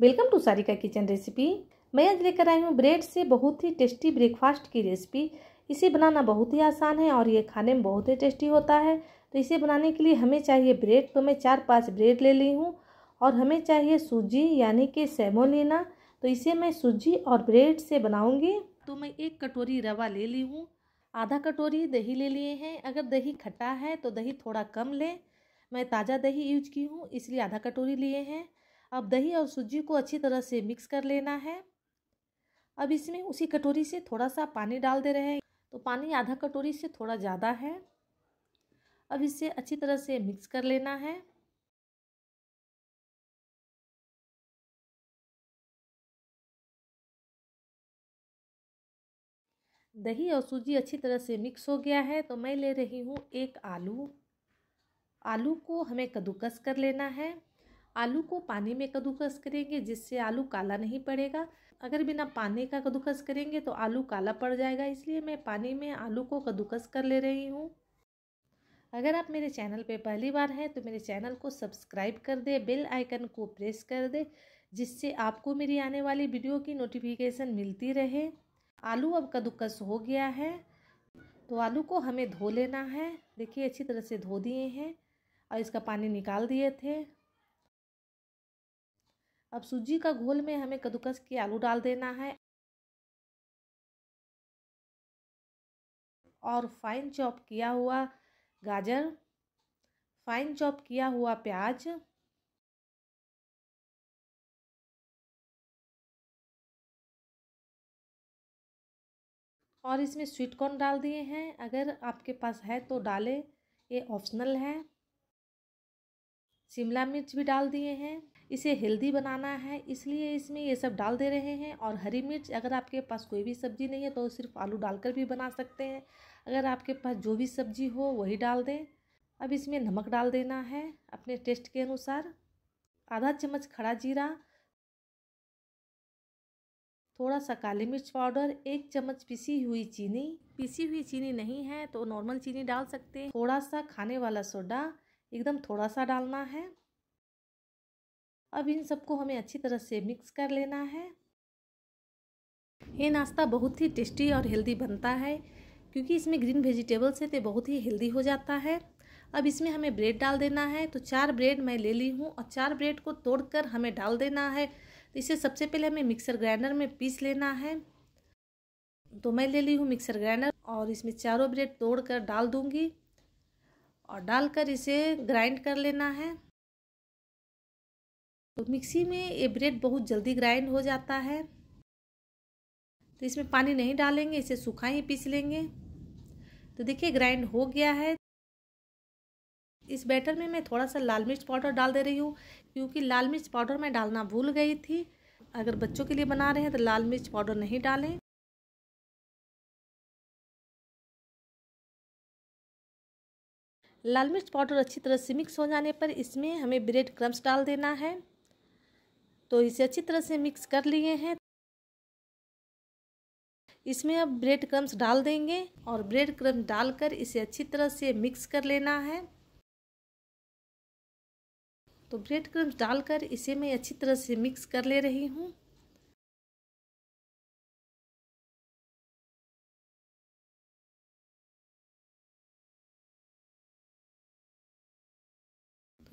welcome to Sarika kitchen recipe मैं आज लेकर आई हूँ ब्रेड से बहुत ही टेस्टी ब्रेकफास्ट की रेसिपी इसे बनाना बहुत ही आसान है और ये खाने में बहुत ही टेस्टी होता है तो इसे बनाने के लिए हमें चाहिए ब्रेड तो मैं चार पाँच ब्रेड ले ली हूँ और हमें चाहिए सूजी यानी कि सेमो लेना तो इसे मैं सूजी और ब्रेड से बनाऊँगी तो मैं एक कटोरी रवा ले ली हूँ आधा कटोरी दही ले लिए हैं अगर दही खट्टा है तो दही थोड़ा कम लें मैं ताज़ा दही यूज की हूँ इसलिए आधा कटोरी लिए हैं अब दही और सूजी को अच्छी तरह से मिक्स कर लेना है अब इसमें उसी कटोरी से थोड़ा सा पानी डाल दे रहे हैं तो पानी आधा कटोरी से थोड़ा ज़्यादा है अब इसे अच्छी तरह से मिक्स कर लेना है दही और सूजी अच्छी तरह से मिक्स हो गया है तो मैं ले रही हूँ एक आलू आलू को हमें कद्दूकस कर लेना है आलू को पानी में कद्दूकस करेंगे जिससे आलू काला नहीं पड़ेगा अगर बिना पानी का कद्दूकस करेंगे तो आलू काला पड़ जाएगा इसलिए मैं पानी में आलू को कद्दूकस कर ले रही हूँ अगर आप मेरे चैनल पर पहली बार हैं तो मेरे चैनल को सब्सक्राइब कर दें बेल आइकन को प्रेस कर दें जिससे आपको मेरी आने वाली वीडियो की नोटिफिकेशन मिलती रहे आलू अब कद्दूकस हो गया है तो आलू को हमें धो लेना है देखिए अच्छी तरह से धो दिए हैं और इसका पानी निकाल दिए थे अब सूजी का घोल में हमें कद्दूकस के आलू डाल देना है और फाइन चॉप किया हुआ गाजर फाइन चॉप किया हुआ प्याज और इसमें स्वीट कॉर्न डाल दिए हैं अगर आपके पास है तो डालें ये ऑप्शनल है शिमला मिर्च भी डाल दिए हैं इसे हेल्दी बनाना है इसलिए इसमें ये सब डाल दे रहे हैं और हरी मिर्च अगर आपके पास कोई भी सब्ज़ी नहीं है तो सिर्फ आलू डालकर भी बना सकते हैं अगर आपके पास जो भी सब्ज़ी हो वही डाल दें अब इसमें नमक डाल देना है अपने टेस्ट के अनुसार आधा चम्मच खड़ा जीरा थोड़ा सा काली मिर्च पाउडर एक चम्मच पिसी हुई चीनी पिसी हुई चीनी नहीं है तो नॉर्मल चीनी डाल सकते हैं थोड़ा सा खाने वाला सोडा एकदम थोड़ा सा डालना है अब इन सबको हमें अच्छी तरह से मिक्स कर लेना है ये नाश्ता बहुत ही टेस्टी और हेल्दी बनता है क्योंकि इसमें ग्रीन वेजिटेबल्स है तो बहुत ही हेल्दी हो जाता है अब इसमें हमें ब्रेड डाल देना है तो चार ब्रेड मैं ले ली हूँ और चार ब्रेड को तोड़कर हमें डाल देना है तो इसे सबसे पहले हमें मिक्सर ग्राइंडर में पीस लेना है तो मैं ले ली हूँ मिक्सर ग्राइंडर और इसमें चारों ब्रेड तोड़कर डाल दूँगी और डालकर इसे ग्राइंड कर लेना है तो मिक्सी में ये ब्रेड बहुत जल्दी ग्राइंड हो जाता है तो इसमें पानी नहीं डालेंगे इसे सूखा ही पीस लेंगे तो देखिए ग्राइंड हो गया है इस बैटर में मैं थोड़ा सा लाल मिर्च पाउडर डाल दे रही हूँ क्योंकि लाल मिर्च पाउडर मैं डालना भूल गई थी अगर बच्चों के लिए बना रहे हैं तो लाल मिर्च पाउडर नहीं डालें लाल मिर्च पाउडर अच्छी तरह से मिक्स हो जाने पर इसमें हमें ब्रेड क्रम्स डाल देना है तो इसे अच्छी तरह से मिक्स कर लिए हैं इसमें अब ब्रेड क्रम्स डाल देंगे और ब्रेड क्रम्स डालकर इसे अच्छी तरह से मिक्स कर लेना है तो ब्रेड क्रम्स डालकर इसे मैं अच्छी तरह से मिक्स कर ले रही हूँ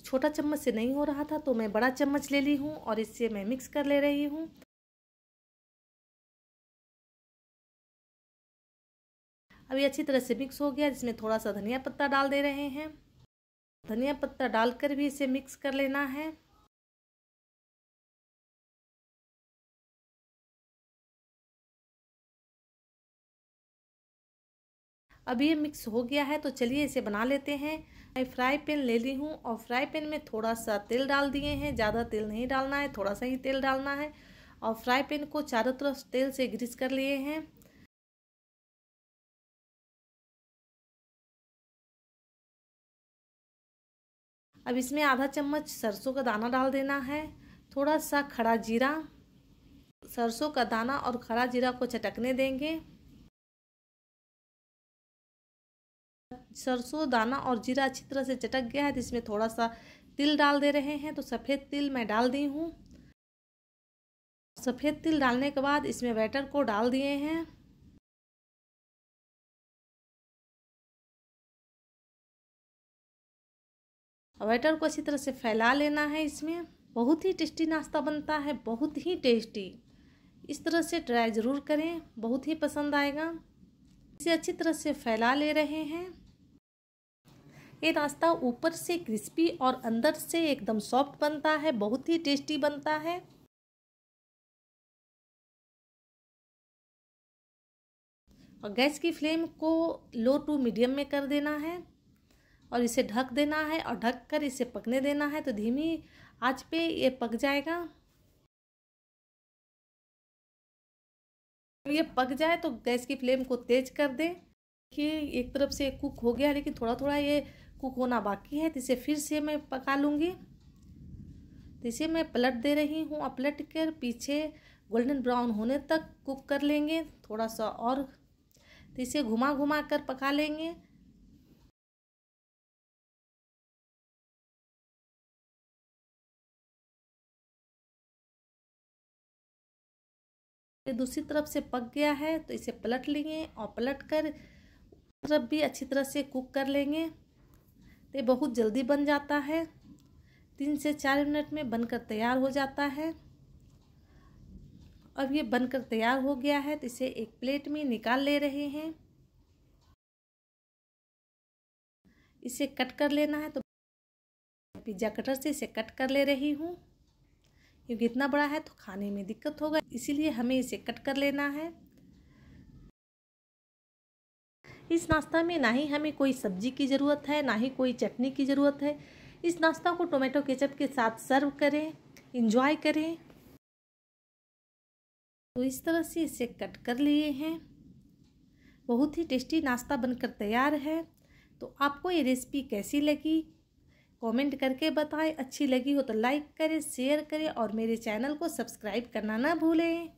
छोटा चम्मच से नहीं हो रहा था तो मैं बड़ा चम्मच ले ली हूँ और इससे मैं मिक्स कर ले रही हूँ अभी अच्छी तरह से मिक्स हो गया जिसमें थोड़ा सा धनिया पत्ता डाल दे रहे हैं धनिया पत्ता डालकर भी इसे मिक्स कर लेना है अब ये मिक्स हो गया है तो चलिए इसे बना लेते हैं मैं फ्राई पैन ले ली हूँ और फ्राई पैन में थोड़ा सा तेल डाल दिए हैं ज़्यादा तेल नहीं डालना है थोड़ा सा ही तेल डालना है और फ्राई पैन को चारों तरफ तेल से ग्रीस कर लिए हैं अब इसमें आधा चम्मच सरसों का दाना डाल देना है थोड़ा सा खड़ा जीरा सरसों का दाना और खड़ा जीरा को चटकने देंगे सरसों दाना और जीरा अच्छी तरह से चटक गया है तो इसमें थोड़ा सा तिल डाल दे रहे हैं तो सफ़ेद तिल मैं डाल दी हूँ सफ़ेद तिल डालने के बाद इसमें बैटर को डाल दिए हैं बैटर को अच्छी तरह से फैला लेना है इसमें बहुत ही टेस्टी नाश्ता बनता है बहुत ही टेस्टी इस तरह से ट्राई ज़रूर करें बहुत ही पसंद आएगा इसे अच्छी तरह से फैला ले रहे हैं ये नाश्ता ऊपर से क्रिस्पी और अंदर से एकदम सॉफ्ट बनता है बहुत ही टेस्टी बनता है और गैस की फ्लेम को लो टू मीडियम में कर देना है और इसे ढक देना है और ढक कर इसे पकने देना है तो धीमी आंच पे ये पक जाएगा जब ये पक जाए तो गैस की फ्लेम को तेज कर दें कि एक तरफ से कुक हो गया लेकिन थोड़ा थोड़ा ये कुक होना बाकी है तो इसे फिर से मैं पका लूँगी तो इसे मैं पलट दे रही हूँ और पलट कर पीछे गोल्डन ब्राउन होने तक कुक कर लेंगे थोड़ा सा और तो इसे घुमा घुमा कर पका लेंगे ये दूसरी तरफ से पक गया है तो इसे पलट लेंगे और पलट कर तरफ भी अच्छी तरह से कुक कर लेंगे तो ये बहुत जल्दी बन जाता है तीन से चार मिनट में बनकर तैयार हो जाता है अब ये बनकर तैयार हो गया है तो इसे एक प्लेट में निकाल ले रहे हैं इसे कट कर लेना है तो पिज्ज़ा कटर से इसे कट कर ले रही हूँ क्योंकि इतना बड़ा है तो खाने में दिक्कत होगा इसीलिए हमें इसे कट कर लेना है इस नाश्ता में ना ही हमें कोई सब्जी की ज़रूरत है ना ही कोई चटनी की ज़रूरत है इस नाश्ता को टोमेटो केचप के साथ सर्व करें इंजॉय करें तो इस तरह से इसे कट कर लिए हैं बहुत ही टेस्टी नाश्ता बनकर तैयार है तो आपको ये रेसिपी कैसी लगी कमेंट करके बताएं अच्छी लगी हो तो लाइक करें शेयर करें और मेरे चैनल को सब्सक्राइब करना ना भूलें